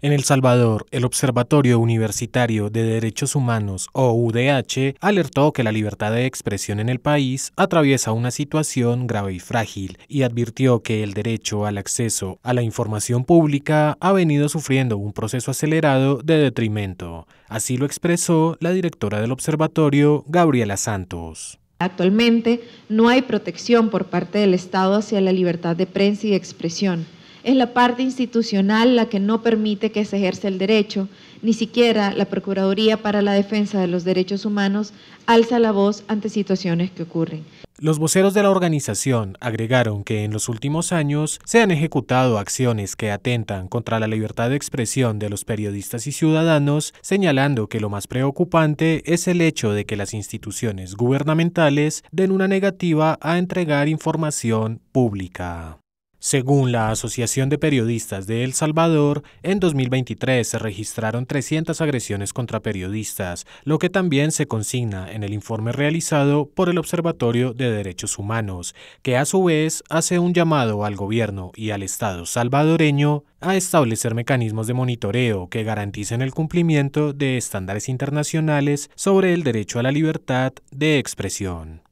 En El Salvador, el Observatorio Universitario de Derechos Humanos, OUDH, alertó que la libertad de expresión en el país atraviesa una situación grave y frágil y advirtió que el derecho al acceso a la información pública ha venido sufriendo un proceso acelerado de detrimento. Así lo expresó la directora del observatorio, Gabriela Santos. Actualmente no hay protección por parte del Estado hacia la libertad de prensa y expresión es la parte institucional la que no permite que se ejerce el derecho. Ni siquiera la Procuraduría para la Defensa de los Derechos Humanos alza la voz ante situaciones que ocurren. Los voceros de la organización agregaron que en los últimos años se han ejecutado acciones que atentan contra la libertad de expresión de los periodistas y ciudadanos, señalando que lo más preocupante es el hecho de que las instituciones gubernamentales den una negativa a entregar información pública. Según la Asociación de Periodistas de El Salvador, en 2023 se registraron 300 agresiones contra periodistas, lo que también se consigna en el informe realizado por el Observatorio de Derechos Humanos, que a su vez hace un llamado al gobierno y al Estado salvadoreño a establecer mecanismos de monitoreo que garanticen el cumplimiento de estándares internacionales sobre el derecho a la libertad de expresión.